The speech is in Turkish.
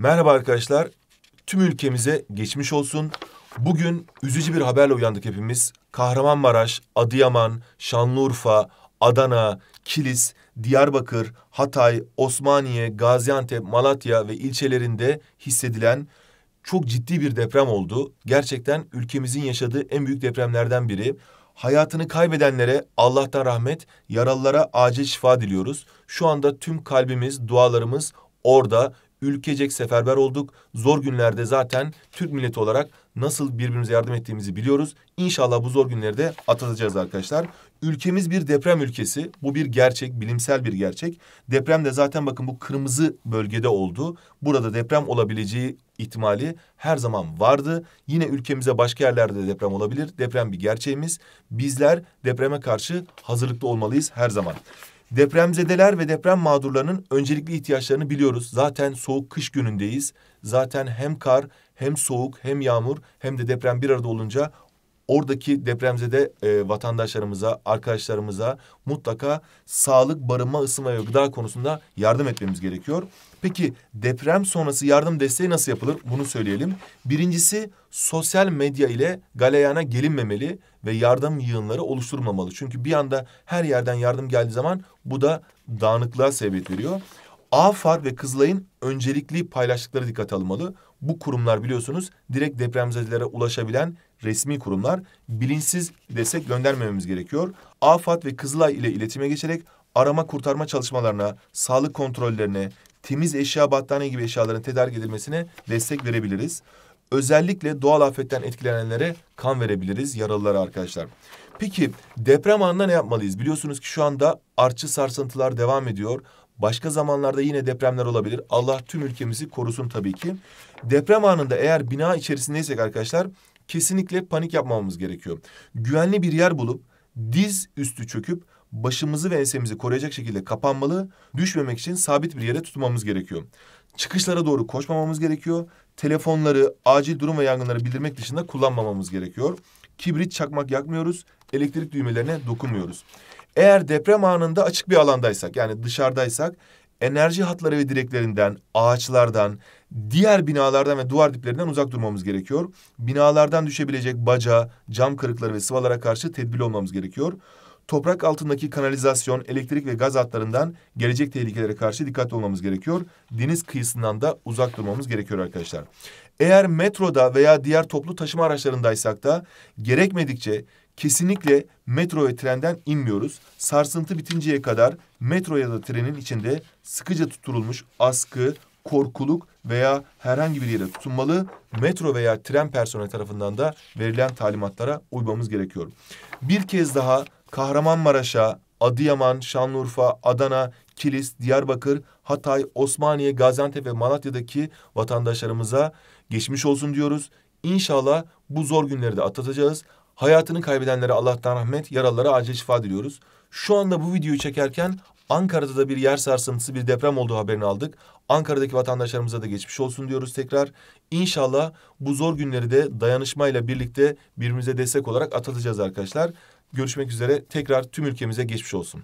Merhaba arkadaşlar. Tüm ülkemize geçmiş olsun. Bugün üzücü bir haberle uyandık hepimiz. Kahramanmaraş, Adıyaman, Şanlıurfa, Adana, Kilis, Diyarbakır, Hatay, Osmaniye, Gaziantep, Malatya ve ilçelerinde hissedilen çok ciddi bir deprem oldu. Gerçekten ülkemizin yaşadığı en büyük depremlerden biri. Hayatını kaybedenlere Allah'tan rahmet, yaralılara acil şifa diliyoruz. Şu anda tüm kalbimiz, dualarımız orada ülkecek seferber olduk. Zor günlerde zaten Türk milleti olarak nasıl birbirimize yardım ettiğimizi biliyoruz. İnşallah bu zor günlerde atlatacağız arkadaşlar. Ülkemiz bir deprem ülkesi. Bu bir gerçek, bilimsel bir gerçek. Deprem de zaten bakın bu kırmızı bölgede oldu. Burada deprem olabileceği ihtimali her zaman vardı. Yine ülkemize başka yerlerde de deprem olabilir. Deprem bir gerçeğimiz. Bizler depreme karşı hazırlıklı olmalıyız her zaman. Depremzedeler ve deprem mağdurlarının öncelikli ihtiyaçlarını biliyoruz. Zaten soğuk kış günündeyiz. Zaten hem kar hem soğuk hem yağmur hem de deprem bir arada olunca oradaki depremzede e, vatandaşlarımıza, arkadaşlarımıza mutlaka sağlık, barınma, ısınma ve gıda konusunda yardım etmemiz gerekiyor. Peki deprem sonrası yardım desteği nasıl yapılır? Bunu söyleyelim. Birincisi sosyal medya ile galeyana gelinmemeli ve yardım yığınları oluşturulmamalı. Çünkü bir anda her yerden yardım geldiği zaman bu da dağınıklığa sebebiyet veriyor. AFAD ve Kızılay'ın öncelikli paylaştıkları dikkat alınmalı. Bu kurumlar biliyorsunuz direkt depremzedelere ulaşabilen resmi kurumlar bilinçsiz destek göndermememiz gerekiyor. AFAD ve Kızılay ile iletime geçerek arama kurtarma çalışmalarına, sağlık kontrollerine, temiz eşya battaniye gibi eşyaların tedarik edilmesine destek verebiliriz. Özellikle doğal afetten etkilenenlere kan verebiliriz, yaralılara arkadaşlar. Peki deprem anında ne yapmalıyız? Biliyorsunuz ki şu anda artçı sarsıntılar devam ediyor. Başka zamanlarda yine depremler olabilir. Allah tüm ülkemizi korusun tabii ki. Deprem anında eğer bina içerisindeysek arkadaşlar kesinlikle panik yapmamamız gerekiyor. Güvenli bir yer bulup diz üstü çöküp başımızı ve ensemizi koruyacak şekilde kapanmalı, düşmemek için sabit bir yere tutmamız gerekiyor. Çıkışlara doğru koşmamamız gerekiyor. Telefonları, acil durum ve yangınları bildirmek dışında kullanmamamız gerekiyor. Kibrit çakmak yakmıyoruz, elektrik düğmelerine dokunmuyoruz. Eğer deprem anında açık bir alandaysak yani dışarıdaysak enerji hatları ve direklerinden, ağaçlardan, diğer binalardan ve duvar diplerinden uzak durmamız gerekiyor. Binalardan düşebilecek baca, cam kırıkları ve sıvalara karşı tedbirli olmamız gerekiyor. Toprak altındaki kanalizasyon, elektrik ve gaz hatlarından gelecek tehlikelere karşı dikkatli olmamız gerekiyor. Deniz kıyısından da uzak durmamız gerekiyor arkadaşlar. Eğer metroda veya diğer toplu taşıma araçlarındaysak da gerekmedikçe kesinlikle metro ve trenden inmiyoruz. Sarsıntı bitinceye kadar metro ya da trenin içinde sıkıca tutturulmuş askı, korkuluk veya herhangi bir yere tutunmalı. Metro veya tren personeli tarafından da verilen talimatlara uymamız gerekiyor. Bir kez daha Kahramanmaraş'a, Adıyaman, Şanlıurfa, Adana, Kilis, Diyarbakır, Hatay, Osmaniye, Gaziantep ve Malatya'daki vatandaşlarımıza geçmiş olsun diyoruz. İnşallah bu zor günleri de atlatacağız. Hayatını kaybedenlere Allah'tan rahmet, yaralılara acil şifa diliyoruz. Şu anda bu videoyu çekerken Ankara'da da bir yer sarsıntısı, bir deprem olduğu haberini aldık. Ankara'daki vatandaşlarımıza da geçmiş olsun diyoruz tekrar. İnşallah bu zor günleri de dayanışmayla birlikte birbirimize destek olarak atlatacağız arkadaşlar. Görüşmek üzere. Tekrar tüm ülkemize geçmiş olsun.